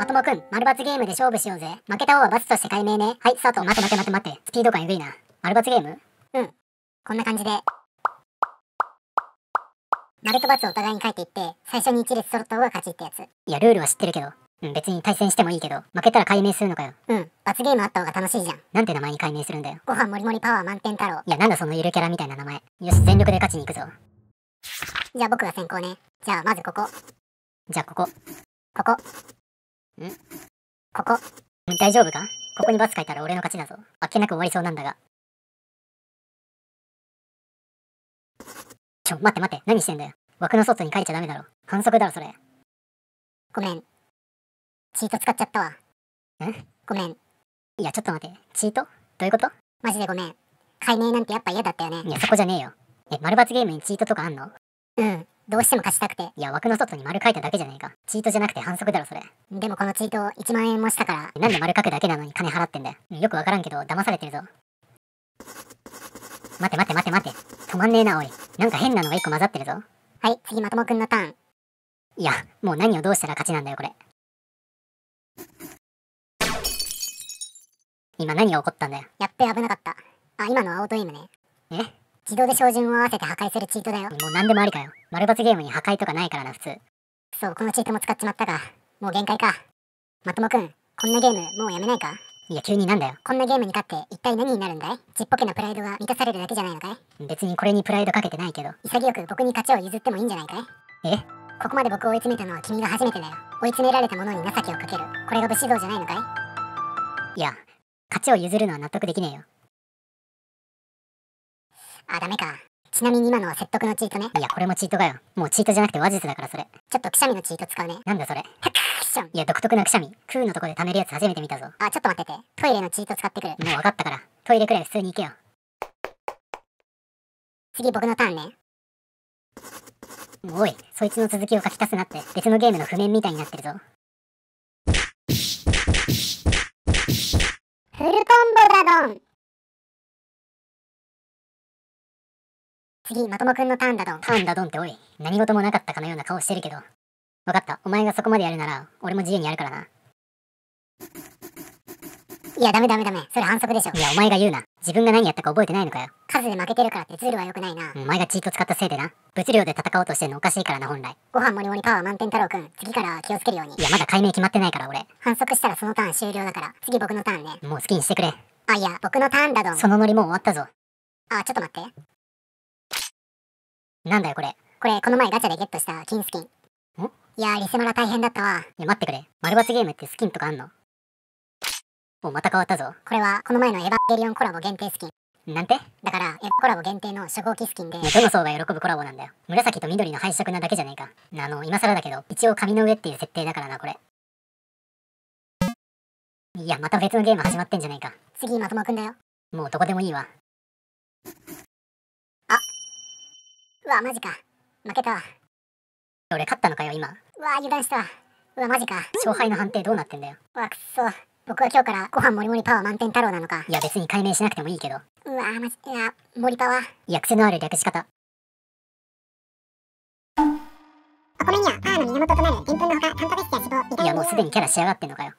まともくん、丸抜ゲームで勝負しようぜ。負けた方は罰として解明ね。はい、スタート。待て待て待て待て。スピード感えぐいな。丸抜ゲームうん。こんな感じで。丸と罰をお互いに書いていって、最初に1列揃った方が勝ちってやつ。いや、ルールは知ってるけど。うん、別に対戦してもいいけど、負けたら解明するのかよ。うん、罰ゲームあった方が楽しいじゃん。なんて名前に解明するんだよ。ご飯もりもりパワー満点太郎。いや、なんだそのゆるキャラみたいな名前。よし、全力で勝ちに行くぞ。じゃあ僕が先行ね。じゃあ、まずここ。じゃあ、ここ。ここ。んここ。大丈夫かここに罰書いたら俺の勝ちだぞ。あっけなく終わりそうなんだが。ちょ、待って待って、何してんだよ。枠の外に書いちゃダメだろ。反則だろ、それ。ごめん。チート使っちゃったわ。んごめん。いや、ちょっと待って。チートどういうことマジでごめん。解明なんてやっぱ嫌だったよね。いや、そこじゃねえよ。え、丸罰ゲームにチートとかあんのうん。どうしても貸したくて。いや、枠の外に丸書いただけじゃないか。チートじゃなくて反則だろ、それ。でもこのチート1万円もしたから、なんで丸書くだけなのに金払ってんだよ。よくわからんけど、騙されてるぞ。待て待て待て待て。止まんねえな、おい。なんか変なのが1個混ざってるぞ。はい、次、まともくんのターン。いや、もう何をどうしたら勝ちなんだよ、これ。今何が起こったんだよ。やって危なかった。あ、今のアウトエイムね。え自動で照準を合わせて破壊するチートだよもう何でもありかよ丸抜ゲームに破壊とかないからな普通そうこのチートも使っちまったかもう限界かまともくんこんなゲームもうやめないかいや急になんだよこんなゲームに勝って一体何になるんだいちっぽけなプライドが満たされるだけじゃないのかい別にこれにプライドかけてないけど潔く僕に勝ちを譲ってもいいんじゃないかいえここまで僕を追い詰めたのは君が初めてだよ追い詰められた者に情けをかけるこれが武士道じゃないのかいいや勝ちを譲るのは納得できねえよあ、ダメか。ちなみに今のは説得のチートね。いや、これもチートかよ。もうチートじゃなくて話術だからそれ。ちょっとくしゃみのチート使うね。なんだそれ。ハクション。いや、独特なくしゃみ。空のとこで溜めるやつ初めて見たぞ。あ、ちょっと待ってて。トイレのチート使ってくる。もう分かったから。トイレくらい普通に行けよ。次僕のターンね。おい、そいつの続きを書き足すなって、別のゲームの譜面みたいになってるぞ。フルコンボだどん次、まともくんのターンだどん。ターンだどんっておい。何事もなかったかのような顔してるけど。わかった。お前がそこまでやるなら、俺も自由にやるからな。いや、ダメダメダメ。それ反則でしょ。いや、お前が言うな。自分が何やったか覚えてないのかよ。数で負けてるからってズルは良くないな。お前がチート使ったせいでな。物量で戦おうとしてんのおかしいからな、本来。ご飯もりもりパワー満点太郎くん。次から気をつけるように。いや、まだ解明決まってないから、俺。反則したらそのターン終了だから。次僕のターンね。もう好きにしてくれ。あ、いや、僕のターンだどん。そのノリもう終わったぞ。あ、ちょっと待って。なんだよこれ。これ、この前ガチャでゲットした金スキン。んいやー、リセマラ大変だったわ。いや、待ってくれ。丸バツゲームってスキンとかあんのお、また変わったぞ。これは、この前のエヴァンゲリオンコラボ限定スキン。なんてだから、エヴァコラボ限定の初号機スキンで、どの層が喜ぶコラボなんだよ。紫と緑の配色なだけじゃねえか。あの、今更だけど、一応紙の上っていう設定だからな、これ。いや、また別のゲーム始まってんじゃねえか。次、まともくんだよ。もうどこでもいいわ。うわ、マジか。負けた俺勝ったのかよ、今。うわ、油断したうわ、マジか。勝敗の判定どうなってんだよ。わ、くそ。僕は今日からご飯もりもりパワー満点太郎なのか。いや、別に解明しなくてもいいけど。うわ、マジ、いや、森パワー。いや、癖のある略し方。お米にはパワーの源となるでんぷのほか、タンパク質や脂肪、いや、もうすでにキャラ仕上がってんのかよ。